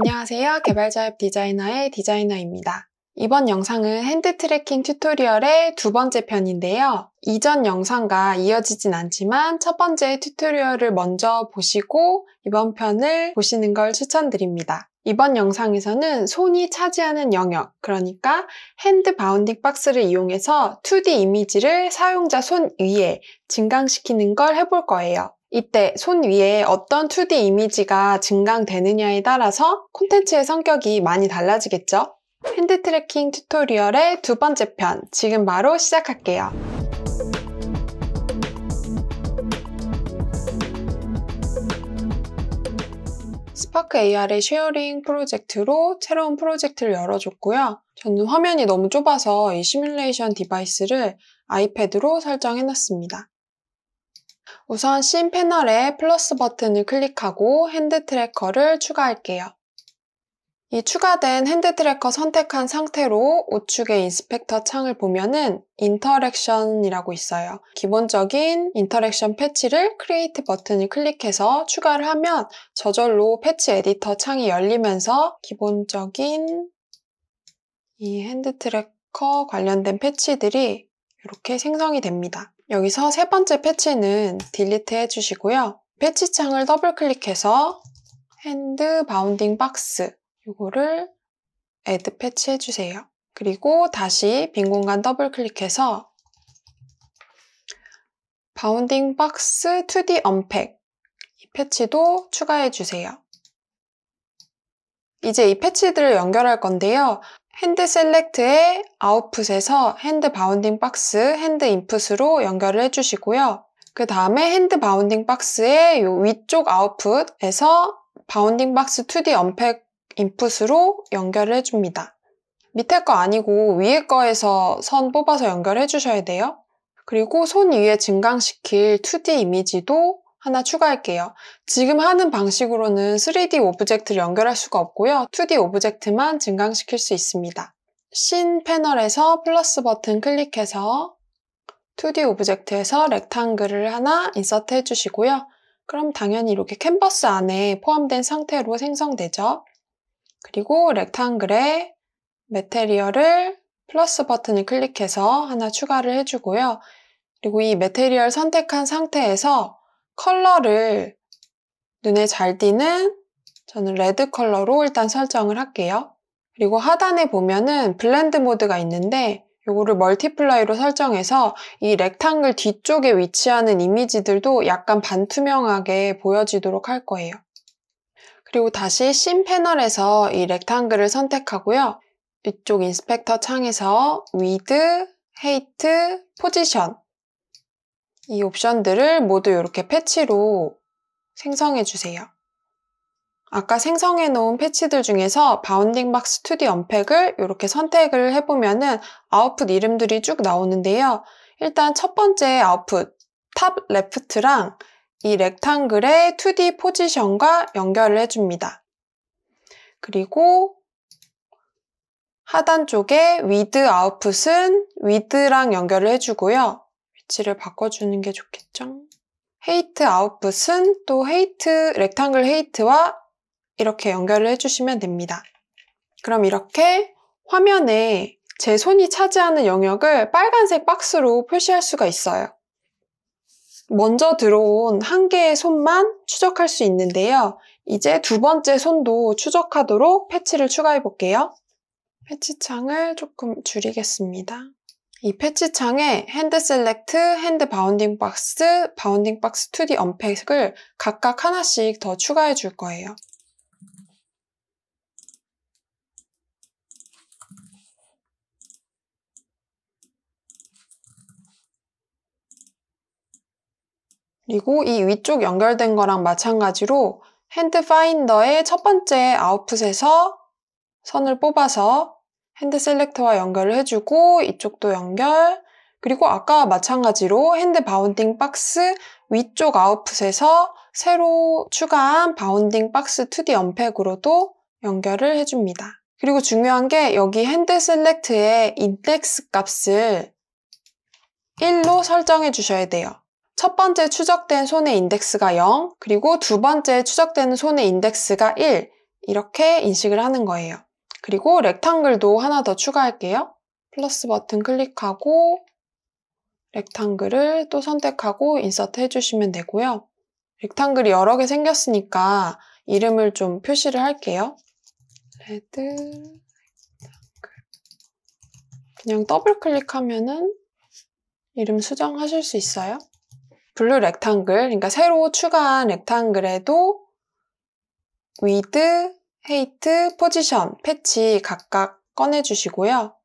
안녕하세요. 개발자 앱 디자이너의 디자이너입니다. 이번 영상은 핸드 트래킹 튜토리얼의 두 번째 편인데요. 이전 영상과 이어지진 않지만 첫 번째 튜토리얼을 먼저 보시고 이번 편을 보시는 걸 추천드립니다. 이번 영상에서는 손이 차지하는 영역, 그러니까 핸드 바운딩 박스를 이용해서 2D 이미지를 사용자 손 위에 증강시키는 걸 해볼 거예요. 이때 손 위에 어떤 2D 이미지가 증강되느냐에 따라서 콘텐츠의 성격이 많이 달라지겠죠? 핸드 트래킹 튜토리얼의 두 번째 편, 지금 바로 시작할게요. 스파크 AR의 쉐어링 프로젝트로 새로운 프로젝트를 열어줬고요. 저는 화면이 너무 좁아서 이 시뮬레이션 디바이스를 아이패드로 설정해놨습니다. 우선 씬 패널에 플러스 버튼을 클릭하고 핸드 트래커를 추가할게요. 이 추가된 핸드 트래커 선택한 상태로 우측의 인스펙터 창을 보면은 인터랙션이라고 있어요. 기본적인 인터랙션 패치를 크리에이트 버튼을 클릭해서 추가를 하면 저절로 패치 에디터 창이 열리면서 기본적인 이 핸드 트래커 관련된 패치들이 이렇게 생성이 됩니다. 여기서 세 번째 패치는 딜리트 해주시고요. 패치 창을 더블 클릭해서 핸드 바운딩 박스 이거를 a 드 패치 해주세요. 그리고 다시 빈 공간 더블 클릭해서 바운딩 박스 2D 언팩 이 패치도 추가해 주세요. 이제 이 패치들을 연결할 건데요. 핸드 셀렉트의 아웃풋에서 핸드 바운딩 박스, 핸드 인풋으로 연결을 해주시고요. 그 다음에 핸드 바운딩 박스의 요 위쪽 아웃풋에서 바운딩 박스 2D 언팩 인풋으로 연결을 해줍니다. 밑에 거 아니고 위에 거에서 선 뽑아서 연결해 주셔야 돼요. 그리고 손 위에 증강시킬 2D 이미지도 하나 추가할게요. 지금 하는 방식으로는 3D 오브젝트를 연결할 수가 없고요. 2D 오브젝트만 증강시킬 수 있습니다. 신 패널에서 플러스 버튼 클릭해서 2D 오브젝트에서 렉탱글을 하나 인서트 해주시고요. 그럼 당연히 이렇게 캔버스 안에 포함된 상태로 생성되죠. 그리고 렉탱글에 메테리얼을 플러스 버튼을 클릭해서 하나 추가를 해주고요. 그리고 이 메테리얼 선택한 상태에서 컬러를 눈에 잘 띄는 저는 레드 컬러로 일단 설정을 할게요. 그리고 하단에 보면은 블렌드 모드가 있는데 요거를 멀티플라이로 설정해서 이 렉탱글 뒤쪽에 위치하는 이미지들도 약간 반투명하게 보여지도록 할 거예요. 그리고 다시 씬 패널에서 이 렉탱글을 선택하고요. 이쪽 인스펙터 창에서 위드, 헤이트, 포지션 이 옵션들을 모두 이렇게 패치로 생성해 주세요. 아까 생성해 놓은 패치들 중에서 바운딩 박스 2D 언팩을 이렇게 선택을 해보면은 아웃풋 이름들이 쭉 나오는데요. 일단 첫 번째 아웃풋, 탑 레프트랑 이 렉탱글의 2D 포지션과 연결을 해줍니다. 그리고 하단 쪽에 위드 아웃풋은 위드랑 연결을 해주고요. 위치를 바꿔주는 게 좋겠죠? 헤이트 아웃풋은 또 헤이트, 렉탱글 헤이트와 이렇게 연결을 해주시면 됩니다. 그럼 이렇게 화면에 제 손이 차지하는 영역을 빨간색 박스로 표시할 수가 있어요. 먼저 들어온 한 개의 손만 추적할 수 있는데요. 이제 두 번째 손도 추적하도록 패치를 추가해 볼게요. 패치 창을 조금 줄이겠습니다. 이 패치창에 핸드 셀렉트, 핸드 바운딩 박스, 바운딩 박스 2D 언팩을 각각 하나씩 더 추가해 줄 거예요. 그리고 이 위쪽 연결된 거랑 마찬가지로 핸드 파인더의 첫 번째 아웃풋에서 선을 뽑아서 핸드 셀렉터와 연결을 해주고 이쪽도 연결 그리고 아까 마찬가지로 핸드 바운딩 박스 위쪽 아웃풋에서 새로 추가한 바운딩 박스 2D 언팩으로도 연결을 해줍니다. 그리고 중요한 게 여기 핸드 셀렉트의 인덱스 값을 1로 설정해 주셔야 돼요. 첫 번째 추적된 손의 인덱스가 0, 그리고 두 번째 추적되는 손의 인덱스가 1 이렇게 인식을 하는 거예요. 그리고 렉탱글도 하나 더 추가할게요. 플러스 버튼 클릭하고 렉탱글을 또 선택하고 인서트 해주시면 되고요. 렉탱글이 여러 개 생겼으니까 이름을 좀 표시를 할게요. 레드 렉탱글 그냥 더블 클릭하면은 이름 수정하실 수 있어요. 블루 렉탱글, 그러니까 새로 추가한 렉탱글에도 위드 헤이트, 포지션, 패치 각각 꺼내주시고요.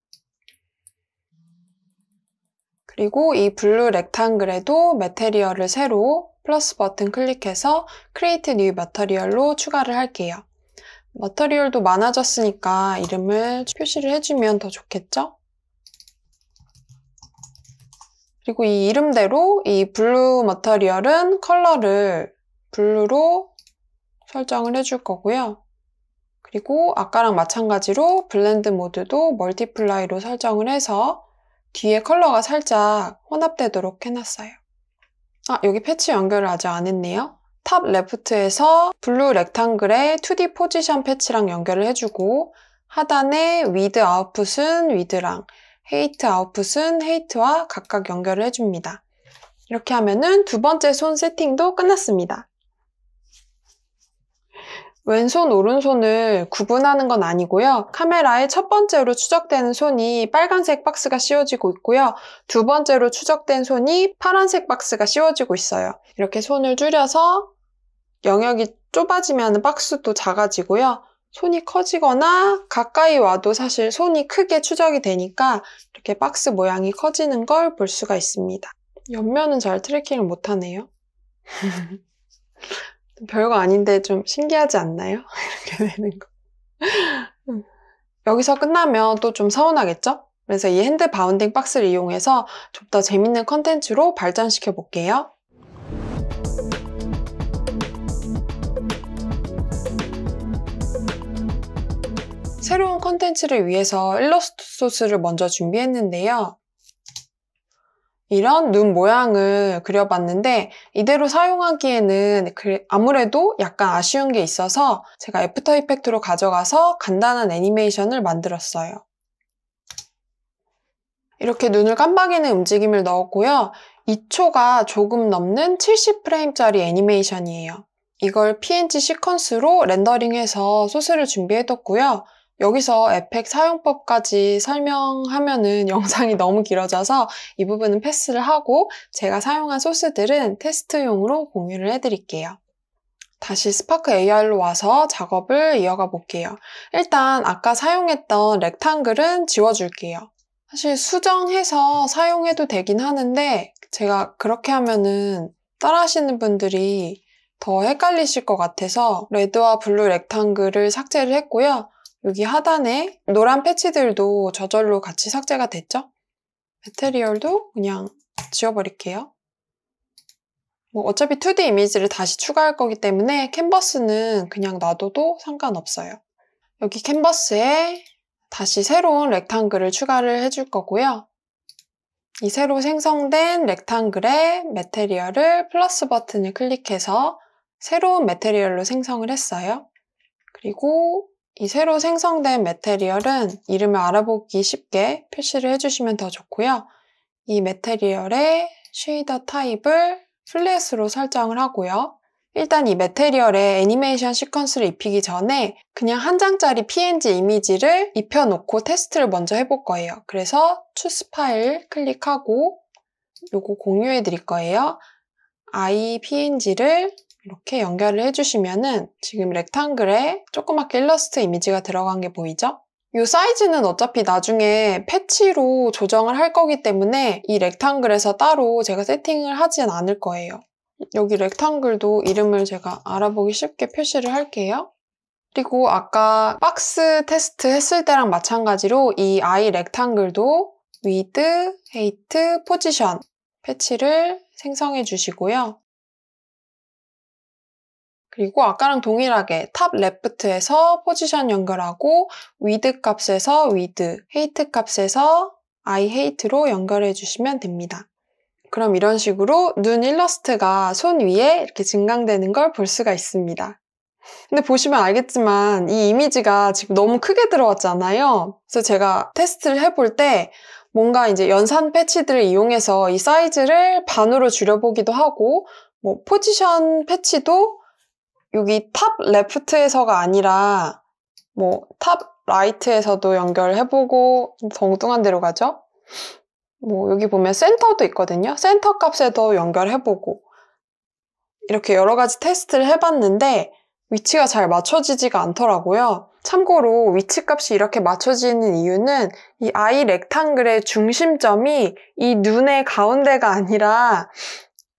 그리고 이 블루 렉탱글에도 메테리얼을 새로 플러스 버튼 클릭해서 Create New Material로 추가를 할게요. 머터리얼도 많아졌으니까 이름을 표시를 해주면 더 좋겠죠? 그리고 이 이름대로 이 블루 머터리얼은 컬러를 블루로 설정을 해줄 거고요. 그리고 아까랑 마찬가지로 블렌드 모드도 멀티플라이로 설정을 해서 뒤에 컬러가 살짝 혼합되도록 해놨어요. 아, 여기 패치 연결을 아직 안 했네요. 탑 레프트에서 블루 렉탱글에 2D 포지션 패치랑 연결을 해주고 하단에 위드 아웃풋은 위드랑 헤이트 아웃풋은 헤이트와 각각 연결을 해줍니다. 이렇게 하면은 두 번째 손 세팅도 끝났습니다. 왼손 오른손을 구분하는 건 아니고요. 카메라의 첫 번째로 추적되는 손이 빨간색 박스가 씌워지고 있고요. 두 번째로 추적된 손이 파란색 박스가 씌워지고 있어요. 이렇게 손을 줄여서 영역이 좁아지면 박스도 작아지고요. 손이 커지거나 가까이 와도 사실 손이 크게 추적이 되니까 이렇게 박스 모양이 커지는 걸 볼 수가 있습니다. 옆면은 잘 트래킹을 못하네요. 별거 아닌데 좀 신기하지 않나요? 이렇게 되는 거. 음. 여기서 끝나면 또 좀 서운하겠죠? 그래서 이 핸드 바운딩 박스를 이용해서 좀 더 재밌는 컨텐츠로 발전시켜 볼게요. 새로운 컨텐츠를 위해서 일러스트 소스를 먼저 준비했는데요. 이런 눈 모양을 그려봤는데 이대로 사용하기에는 그 아무래도 약간 아쉬운 게 있어서 제가 애프터 이펙트로 가져가서 간단한 애니메이션을 만들었어요. 이렇게 눈을 깜빡이는 움직임을 넣었고요. 2초가 조금 넘는 70프레임짜리 애니메이션이에요. 이걸 PNG 시퀀스로 렌더링해서 소스를 준비해뒀고요. 여기서 에펙 사용법까지 설명하면은 영상이 너무 길어져서 이 부분은 패스를 하고 제가 사용한 소스들은 테스트용으로 공유를 해드릴게요. 다시 스파크 AR로 와서 작업을 이어가 볼게요. 일단 아까 사용했던 렉탱글은 지워줄게요. 사실 수정해서 사용해도 되긴 하는데 제가 그렇게 하면은 따라 하시는 분들이 더 헷갈리실 것 같아서 레드와 블루 렉탱글을 삭제를 했고요. 여기 하단에 노란 패치들도 저절로 같이 삭제가 됐죠? 배테리얼도 그냥 지워버릴게요. 뭐 어차피 2D 이미지를 다시 추가할 거기 때문에 캔버스는 그냥 놔둬도 상관없어요. 여기 캔버스에 다시 새로운 렉탱글을 추가를 해줄 거고요. 이 새로 생성된 렉탱글의 메테리얼을 플러스 버튼을 클릭해서 새로운 메테리얼로 생성을 했어요. 그리고 이 새로 생성된 메테리얼은 이름을 알아보기 쉽게 표시를 해주시면 더 좋고요. 이 메테리얼의 쉐이더 타입을 플랫으로 설정을 하고요. 일단 이 메테리얼에 애니메이션 시퀀스를 입히기 전에 그냥 한 장짜리 PNG 이미지를 입혀놓고 테스트를 먼저 해볼 거예요. 그래서 추스 파일 클릭하고 요거 공유해 드릴 거예요. i png를 이렇게 연결을 해주시면은 지금 렉탱글에 조그맣게 일러스트 이미지가 들어간 게 보이죠? 이 사이즈는 어차피 나중에 패치로 조정을 할 거기 때문에 이 렉탱글에서 따로 제가 세팅을 하진 않을 거예요. 여기 렉탱글도 이름을 제가 알아보기 쉽게 표시를 할게요. 그리고 아까 박스 테스트 했을 때랑 마찬가지로 이 아이 렉탱글도 위드, 헤이트, 포지션 패치를 생성해 주시고요. 그리고 아까랑 동일하게 탑 레프트에서 포지션 연결하고 위드 값에서 위드, 헤이트 값에서 아이 헤이트로 연결해 주시면 됩니다. 그럼 이런 식으로 눈 일러스트가 손 위에 이렇게 증강되는 걸 볼 수가 있습니다. 근데 보시면 알겠지만 이 이미지가 지금 너무 크게 들어왔잖아요. 그래서 제가 테스트를 해볼 때 뭔가 이제 연산 패치들을 이용해서 이 사이즈를 반으로 줄여보기도 하고 뭐 포지션 패치도 여기 탑 레프트에서가 아니라 뭐 탑 라이트에서도 연결해보고 정뚱한 데로 가죠. 뭐 여기 보면 센터도 있거든요. 센터 값에도 연결해보고 이렇게 여러 가지 테스트를 해봤는데 위치가 잘 맞춰지지가 않더라고요. 참고로 위치 값이 이렇게 맞춰지는 이유는 이 아이 렉탱글의 중심점이 이 눈의 가운데가 아니라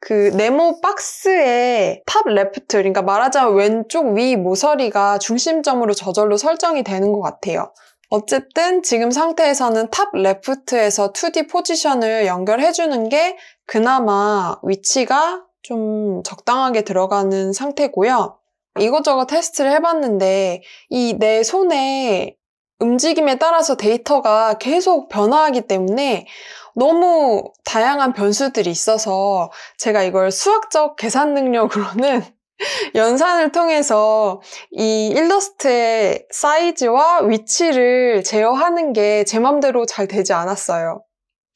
그 네모 박스의 팝 레프트, 그러니까 말하자면 왼쪽 위 모서리가 중심점으로 저절로 설정이 되는 것 같아요. 어쨌든 지금 상태에서는 탑 레프트에서 2D 포지션을 연결해주는 게 그나마 위치가 좀 적당하게 들어가는 상태고요. 이것저것 테스트를 해봤는데 이 내 손에 움직임에 따라서 데이터가 계속 변화하기 때문에 너무 다양한 변수들이 있어서 제가 이걸 수학적 계산 능력으로는 연산을 통해서 이 일러스트의 사이즈와 위치를 제어하는 게 제 맘대로 잘 되지 않았어요.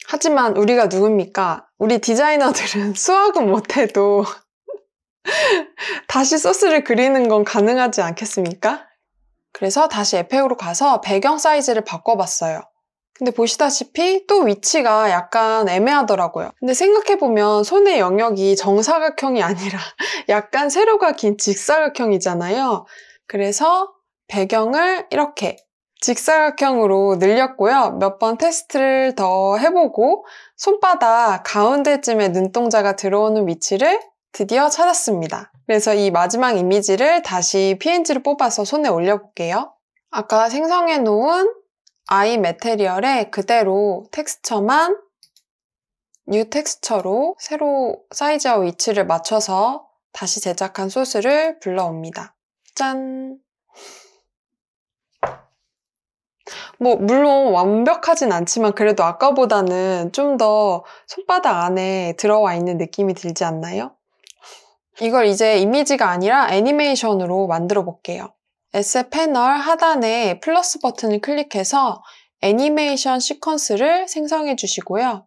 하지만 우리가 누굽니까? 우리 디자이너들은 수학은 못해도 다시 소스를 그리는 건 가능하지 않겠습니까? 그래서 다시 에펙으로 가서 배경 사이즈를 바꿔봤어요. 근데 보시다시피 또 위치가 약간 애매하더라고요. 근데 생각해보면 손의 영역이 정사각형이 아니라 약간 세로가 긴 직사각형이잖아요. 그래서 배경을 이렇게 직사각형으로 늘렸고요. 몇 번 테스트를 더 해보고 손바닥 가운데쯤에 눈동자가 들어오는 위치를 드디어 찾았습니다. 그래서 이 마지막 이미지를 다시 p n g 를 뽑아서 손에 올려볼게요. 아까 생성해 놓은 아이 메테리얼에 그대로 텍스처만 뉴 텍스처로 새로 사이즈와 위치를 맞춰서 다시 제작한 소스를 불러옵니다. 짠! 뭐, 물론 완벽하진 않지만 그래도 아까보다는 좀 더 손바닥 안에 들어와 있는 느낌이 들지 않나요? 이걸 이제 이미지가 아니라 애니메이션으로 만들어 볼게요. s 셋 패널 하단에 플러스 버튼을 클릭해서 애니메이션 시퀀스를 생성해 주시고요.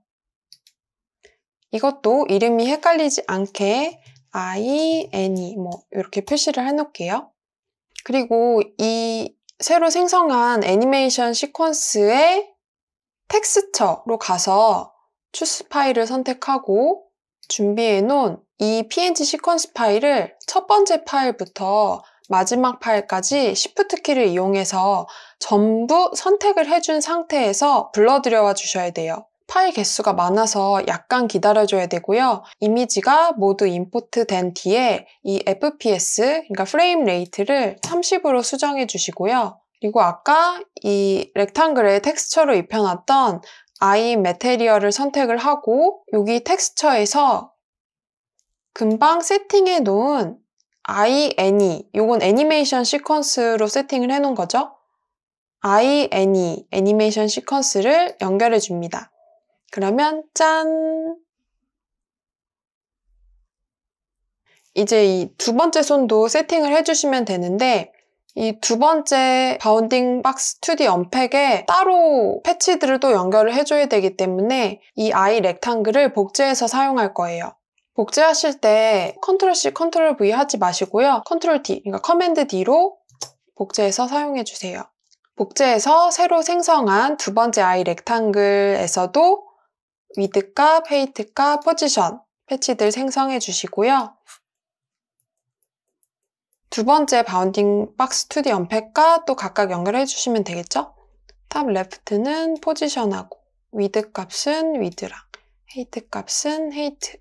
이것도 이름이 헷갈리지 않게 i, any 뭐 이렇게 표시를 해놓을게요. 그리고 이 새로 생성한 애니메이션 시퀀스의 텍스처로 가서 추스 파일을 선택하고 준비해 놓은 이 png 시퀀스 파일을 첫 번째 파일부터 마지막 파일까지 Shift 키를 이용해서 전부 선택을 해준 상태에서 불러들여와 주셔야 돼요. 파일 개수가 많아서 약간 기다려줘야 되고요. 이미지가 모두 임포트 된 뒤에 이 FPS, 그러니까 프레임 레이트를 30으로 수정해 주시고요. 그리고 아까 이 렉탱글에 텍스처로 입혀놨던 아이 메테리얼을 선택을 하고 여기 텍스처에서 금방 세팅해 놓은 INE, 이건 애니메이션 시퀀스로 세팅을 해 놓은 거죠. INE, 애니메이션 시퀀스를 연결해 줍니다. 그러면 짠! 이제 이 두 번째 손도 세팅을 해주시면 되는데 이 두 번째 바운딩 박스 2D 언팩에 따로 패치들을 또 연결을 해줘야 되기 때문에 이 아이 렉탱글을 복제해서 사용할 거예요. 복제하실 때 컨트롤 C, 컨트롤 V 하지 마시고요. 컨트롤 D, 그러니까 커맨드 D로 복제해서 사용해 주세요. 복제해서 새로 생성한 두 번째 아이 렉탱글에서도 위드값, 헤이트값, 포지션, 패치들 생성해 주시고요. 두 번째 바운딩 박스 2D 언팩과또 각각 연결해 주시면 되겠죠? 탑 레프트는 포지션하고 위드 값은 위드랑 헤이트 값은 헤이트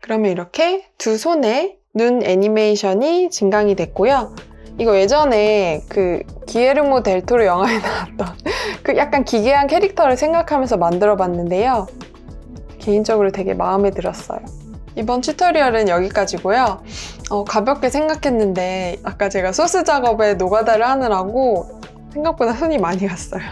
그러면 이렇게 두 손에 눈 애니메이션이 증강이 됐고요. 이거 예전에 그 기에르모 델토르 영화에 나왔던 그 약간 기괴한 캐릭터를 생각하면서 만들어 봤는데요. 개인적으로 되게 마음에 들었어요. 이번 튜토리얼은 여기까지고요. 어, 가볍게 생각했는데 아까 제가 소스 작업에 노가다를 하느라고 생각보다 손이 많이 갔어요.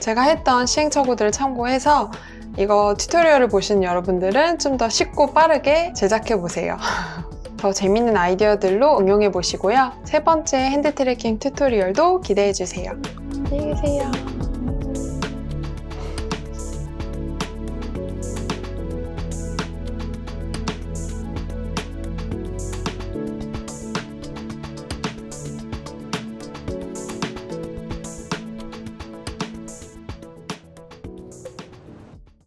제가 했던 시행착오들을 참고해서 이거 튜토리얼을 보신 여러분들은 좀 더 쉽고 빠르게 제작해보세요. 더 재밌는 아이디어들로 응용해보시고요. 세 번째 핸드 트래킹 튜토리얼도 기대해주세요. 안녕히 계세요.